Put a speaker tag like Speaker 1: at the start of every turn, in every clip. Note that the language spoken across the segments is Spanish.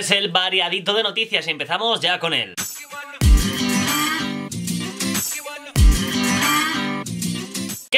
Speaker 1: es el variadito de noticias y empezamos ya con él.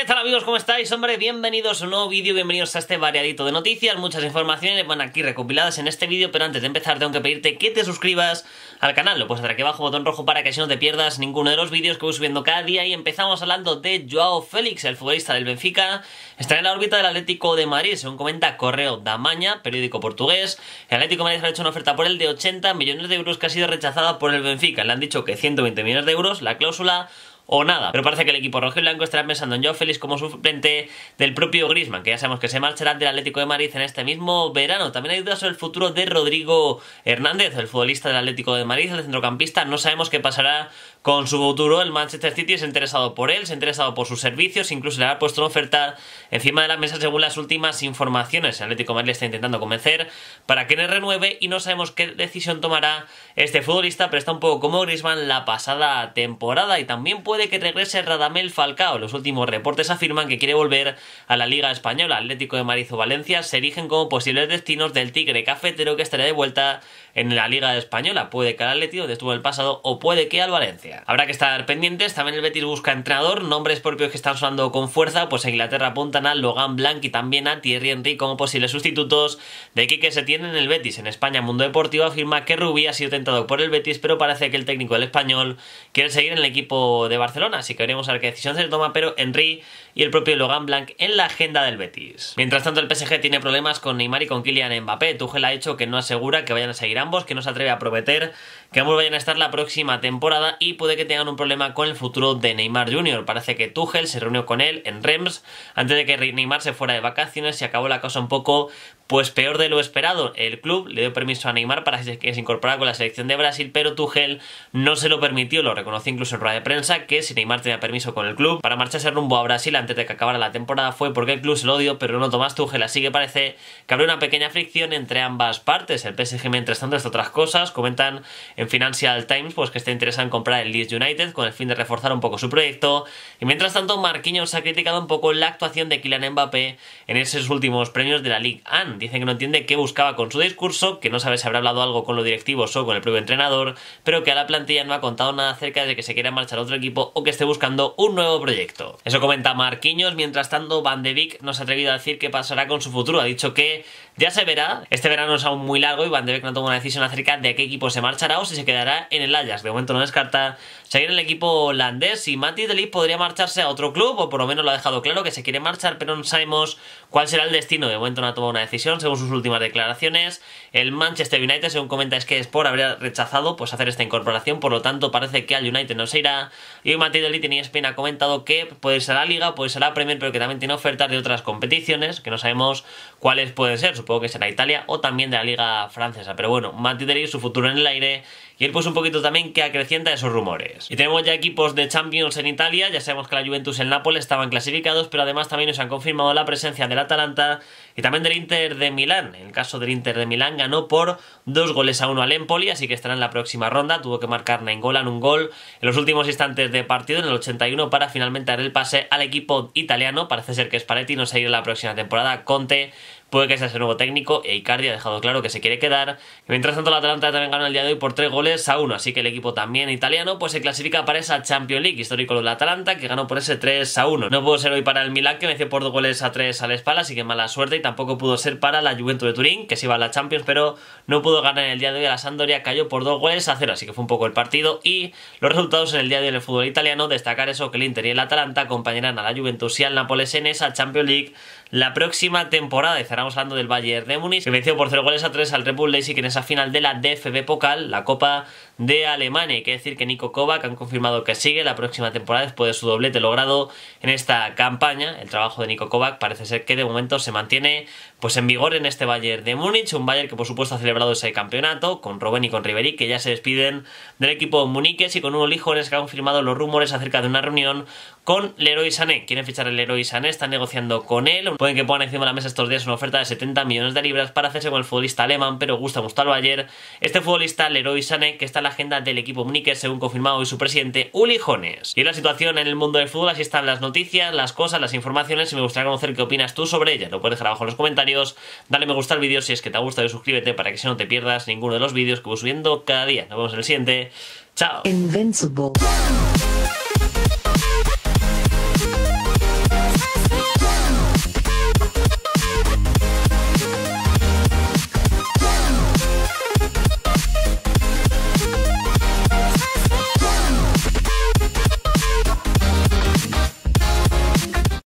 Speaker 1: ¿Qué tal amigos? ¿Cómo estáis? Hombre, bienvenidos a un nuevo vídeo, bienvenidos a este variadito de noticias, muchas informaciones van aquí recopiladas en este vídeo, pero antes de empezar tengo que pedirte que te suscribas al canal, lo puedes hacer aquí abajo, botón rojo para que así no te pierdas ninguno de los vídeos que voy subiendo cada día y empezamos hablando de Joao Félix, el futbolista del Benfica, está en la órbita del Atlético de Madrid, según comenta Correo da periódico portugués, el Atlético de Madrid ha hecho una oferta por él de 80 millones de euros que ha sido rechazada por el Benfica, le han dicho que 120 millones de euros, la cláusula o nada. Pero parece que el equipo rojo y blanco estará pensando en Joe Félix como suplente del propio Griezmann, que ya sabemos que se marchará del Atlético de Madrid en este mismo verano. También hay dudas sobre el futuro de Rodrigo Hernández, el futbolista del Atlético de Madrid, el centrocampista. No sabemos qué pasará con su futuro. El Manchester City es interesado por él, se ha interesado por sus servicios, incluso le ha puesto una oferta encima de la mesa según las últimas informaciones. El Atlético de Madrid está intentando convencer para que le renueve y no sabemos qué decisión tomará este futbolista, pero está un poco como Griezmann la pasada temporada y también puede puede que regrese Radamel Falcao. Los últimos reportes afirman que quiere volver a la Liga Española. Atlético de marizo Valencia se erigen como posibles destinos del Tigre Cafetero que estará de vuelta en la Liga Española. Puede que al Atleti, donde estuvo el pasado, o puede que al Valencia. Habrá que estar pendientes. También el Betis busca entrenador. Nombres propios que están sonando con fuerza, pues en Inglaterra apuntan a Logan Blanc y también a Thierry Henry como posibles sustitutos de se tienen en el Betis. En España, Mundo Deportivo afirma que Rubí ha sido tentado por el Betis, pero parece que el técnico del español quiere seguir en el equipo de Barcelona. Así que veremos a ver qué decisión se toma, pero Henry y el propio Logan Blanc en la agenda del Betis. Mientras tanto, el PSG tiene problemas con Neymar y con Kylian Mbappé. Tuchel ha hecho que no asegura que vayan a seguir a ambos, que no se atreve a prometer que ambos vayan a estar la próxima temporada y puede que tengan un problema con el futuro de Neymar Jr. Parece que Tuchel se reunió con él en Rems antes de que Neymar se fuera de vacaciones y acabó la cosa un poco pues peor de lo esperado. El club le dio permiso a Neymar para que se incorporara con la selección de Brasil, pero Tuchel no se lo permitió, lo reconoció incluso en rueda de prensa, que si Neymar tenía permiso con el club para marcharse rumbo a Brasil antes de que acabara la temporada fue porque el club se lo dio, pero no Tomás Tuchel, así que parece que habrá una pequeña fricción entre ambas partes. El PSG mientras tanto otras cosas. Comentan en Financial Times pues, que está interesado en comprar el Leeds United con el fin de reforzar un poco su proyecto. Y mientras tanto, Marquinhos ha criticado un poco la actuación de Kylian Mbappé en esos últimos premios de la Ligue 1. dicen que no entiende qué buscaba con su discurso, que no sabe si habrá hablado algo con los directivos o con el propio entrenador, pero que a la plantilla no ha contado nada acerca de que se quiera marchar a otro equipo o que esté buscando un nuevo proyecto. Eso comenta Marquinhos. Mientras tanto, Van de Beek no se ha atrevido a decir qué pasará con su futuro. Ha dicho que ya se verá. Este verano es aún muy largo y Van de Beek no toma una decisión acerca de qué equipo se marchará o si se quedará en el Ajax. De momento no descarta seguir en el equipo holandés y Mati Deli podría marcharse a otro club o por lo menos lo ha dejado claro que se quiere marchar, pero no sabemos cuál será el destino. De momento no ha tomado una decisión según sus últimas declaraciones. El Manchester United, según comenta es que Sport, habría rechazado pues hacer esta incorporación, por lo tanto parece que al United no se irá. Y Mati Deli e ni ESPN ha comentado que puede ser la Liga, puede ser la Premier, pero que también tiene ofertas de otras competiciones que no sabemos cuáles pueden ser. Supongo que será Italia o también de la Liga Francesa. Pero bueno, mantenería su futuro en el aire y pues un poquito también que acrecienta esos rumores. Y tenemos ya equipos de Champions en Italia, ya sabemos que la Juventus en Nápoles estaban clasificados, pero además también nos han confirmado la presencia del Atalanta y también del Inter de Milán. En el caso del Inter de Milán ganó por dos goles a uno al Empoli, así que estará en la próxima ronda. Tuvo que marcar Nainggolan un gol en los últimos instantes de partido, en el 81, para finalmente dar el pase al equipo italiano. Parece ser que Spalletti no se ha la próxima temporada. Conte puede que sea ese nuevo técnico e Icardi ha dejado claro que se quiere quedar. mientras tanto, la Atalanta también ganó el día de hoy por tres goles a 1, así que el equipo también italiano pues se clasifica para esa Champions League, histórico del Atalanta, que ganó por ese 3 a 1. No pudo ser hoy para el Milan, que venció por dos goles a 3 la espalda así que mala suerte, y tampoco pudo ser para la Juventus de Turín, que se iba a la Champions, pero no pudo ganar el día de hoy a la Sandoria, cayó por dos goles a 0, así que fue un poco el partido, y los resultados en el día de hoy en el fútbol italiano, destacar eso que el Inter y el Atalanta acompañarán a la Juventus y al Nápoles en esa Champions League la próxima temporada. Y cerramos hablando del Bayern de Múnich, que venció por 0 goles a 3 al Red Bull que en esa final de la DFB Pokal, la Copa de Alemania. Hay que decir que Nico Kovac han confirmado que sigue la próxima temporada después de su doblete logrado en esta campaña. El trabajo de Nico Kovac parece ser que de momento se mantiene pues en vigor en este Bayern de Múnich, un Bayern que por supuesto ha celebrado ese campeonato con Robben y con Ribery que ya se despiden del equipo Múnich y con unos lijones que han confirmado los rumores acerca de una reunión con Leroy Sané. Quieren fichar el Leroy Sané, están negociando con él. Pueden que pongan encima de la mesa estos días una oferta de 70 millones de libras para hacerse con el futbolista alemán, pero gusta al Bayern. Este futbolista Leroy Sané que está la agenda del equipo Mnique, según confirmado hoy su presidente, Uli Jones. Y la situación en el mundo del fútbol, así están las noticias, las cosas, las informaciones, y me gustaría conocer qué opinas tú sobre ella, Lo puedes dejar abajo en los comentarios, dale me gusta al vídeo si es que te ha gustado y suscríbete para que si no te pierdas ninguno de los vídeos que voy subiendo cada día. Nos vemos en el siguiente. ¡Chao!